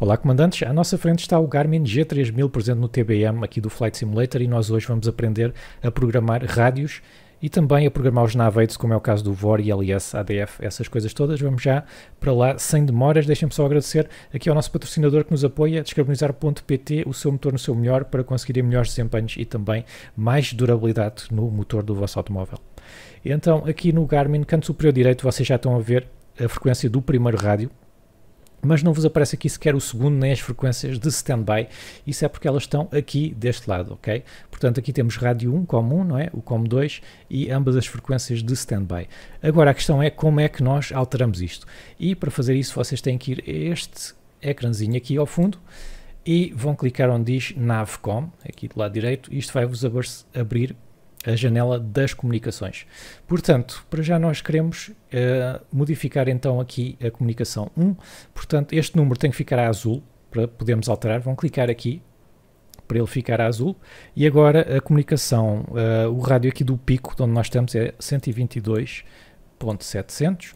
Olá, comandantes. À nossa frente está o Garmin G3000 presente no TBM aqui do Flight Simulator e nós hoje vamos aprender a programar rádios e também a programar os navegates, como é o caso do VOR, ILS, ADF, essas coisas todas. Vamos já para lá, sem demoras. Deixem-me só agradecer aqui ao nosso patrocinador que nos apoia, descarbonizar.pt, o seu motor no seu melhor, para conseguirem melhores desempenhos e também mais durabilidade no motor do vosso automóvel. Então, aqui no Garmin, canto superior direito, vocês já estão a ver a frequência do primeiro rádio, mas não vos aparece aqui sequer o segundo nem as frequências de standby, isso é porque elas estão aqui deste lado, ok? Portanto, aqui temos rádio 1 COM 1, não é? O com 2 e ambas as frequências de standby. Agora a questão é como é que nós alteramos isto. E para fazer isso vocês têm que ir a este ecrãzinho aqui ao fundo e vão clicar onde diz Navcom, aqui do lado direito, isto vai-vos abrir a janela das comunicações. Portanto, para já nós queremos uh, modificar então aqui a comunicação 1, portanto este número tem que ficar a azul para podermos alterar, vão clicar aqui para ele ficar a azul e agora a comunicação, uh, o rádio aqui do pico onde nós estamos é 122.700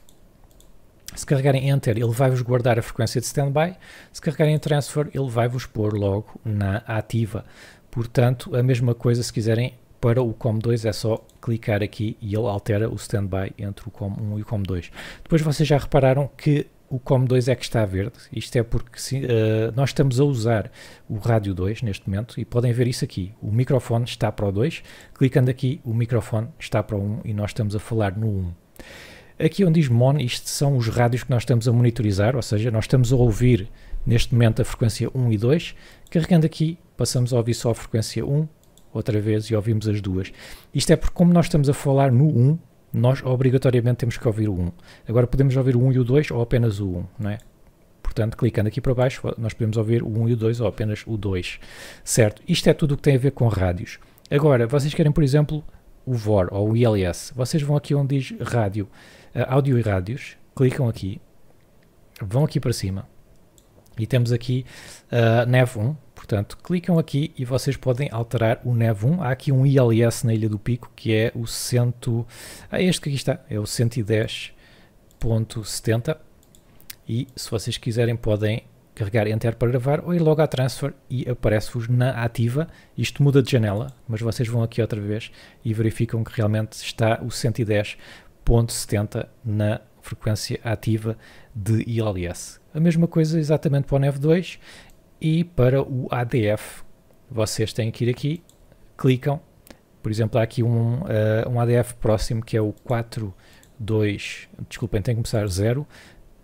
se carregarem Enter, ele vai-vos guardar a frequência de standby. Se carregarem Transfer, ele vai-vos pôr logo na ativa. Portanto, a mesma coisa se quiserem para o COM2 é só clicar aqui e ele altera o standby entre o COM1 e o COM2. Depois vocês já repararam que o COM2 é que está verde. Isto é porque se, uh, nós estamos a usar o rádio 2 neste momento e podem ver isso aqui. O microfone está para o 2, clicando aqui o microfone está para o 1 e nós estamos a falar no 1. Aqui onde diz MON, isto são os rádios que nós estamos a monitorizar, ou seja, nós estamos a ouvir neste momento a frequência 1 e 2. Carregando aqui, passamos a ouvir só a frequência 1 outra vez e ouvimos as duas. Isto é porque, como nós estamos a falar no 1, nós obrigatoriamente temos que ouvir o 1. Agora podemos ouvir o 1 e o 2 ou apenas o 1, não é? Portanto, clicando aqui para baixo, nós podemos ouvir o 1 e o 2 ou apenas o 2, certo? Isto é tudo o que tem a ver com rádios. Agora, vocês querem, por exemplo, o VOR ou o ILS. Vocês vão aqui onde diz rádio, eh, áudio e rádios, clicam aqui, vão aqui para cima, e temos aqui uh, Neve 1, portanto clicam aqui e vocês podem alterar o NEV 1. Há aqui um ILS na Ilha do Pico que é o 100, ah, é este que aqui está, é o 110.70 e se vocês quiserem podem carregar Enter para gravar ou ir logo à Transfer e aparece-vos na ativa. Isto muda de janela, mas vocês vão aqui outra vez e verificam que realmente está o 110.70 na ativa frequência ativa de ILS. A mesma coisa exatamente para o NEV2 e para o ADF. Vocês têm que ir aqui, clicam, por exemplo, há aqui um, uh, um ADF próximo que é o 42, desculpem, tem que começar 0,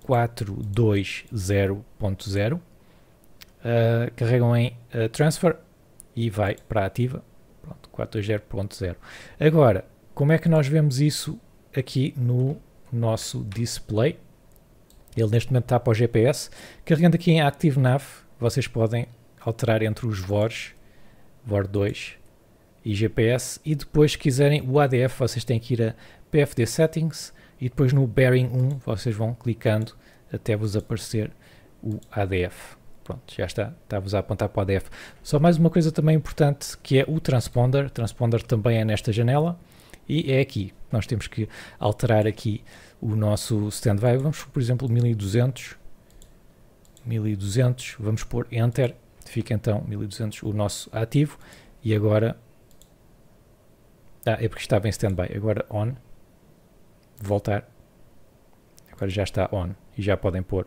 420.0. Uh, carregam em uh, Transfer e vai para a ativa. Pronto, 420.0. Agora, como é que nós vemos isso aqui no nosso display. Ele neste momento está para o GPS. Carregando aqui em Active Nav, vocês podem alterar entre os VORs, VOR 2 e GPS. E depois, se quiserem o ADF, vocês têm que ir a PFD Settings e depois no Bearing 1 vocês vão clicando até vos aparecer o ADF. Pronto, já está, está-vos a apontar para o ADF. Só mais uma coisa também importante que é o transponder. O transponder também é nesta janela. E é aqui. Nós temos que alterar aqui o nosso standby. Vamos, por exemplo, 1200. 1200. Vamos pôr Enter. Fica então 1200 o nosso ativo. E agora. Ah, é porque estava em standby. Agora on. Voltar. Agora já está on. E já podem pôr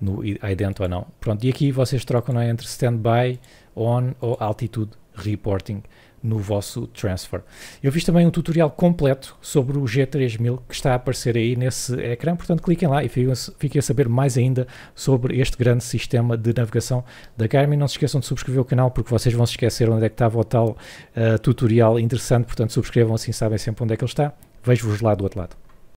no ident ou não. Pronto, e aqui vocês trocam é, entre standby, on ou altitude reporting no vosso transfer. Eu fiz também um tutorial completo sobre o G3000 que está a aparecer aí nesse ecrã, portanto cliquem lá e fiquem a saber mais ainda sobre este grande sistema de navegação da Garmin. Não se esqueçam de subscrever o canal porque vocês vão se esquecer onde é que estava o tal uh, tutorial interessante, portanto subscrevam assim sabem sempre onde é que ele está. Vejo-vos lá do outro lado.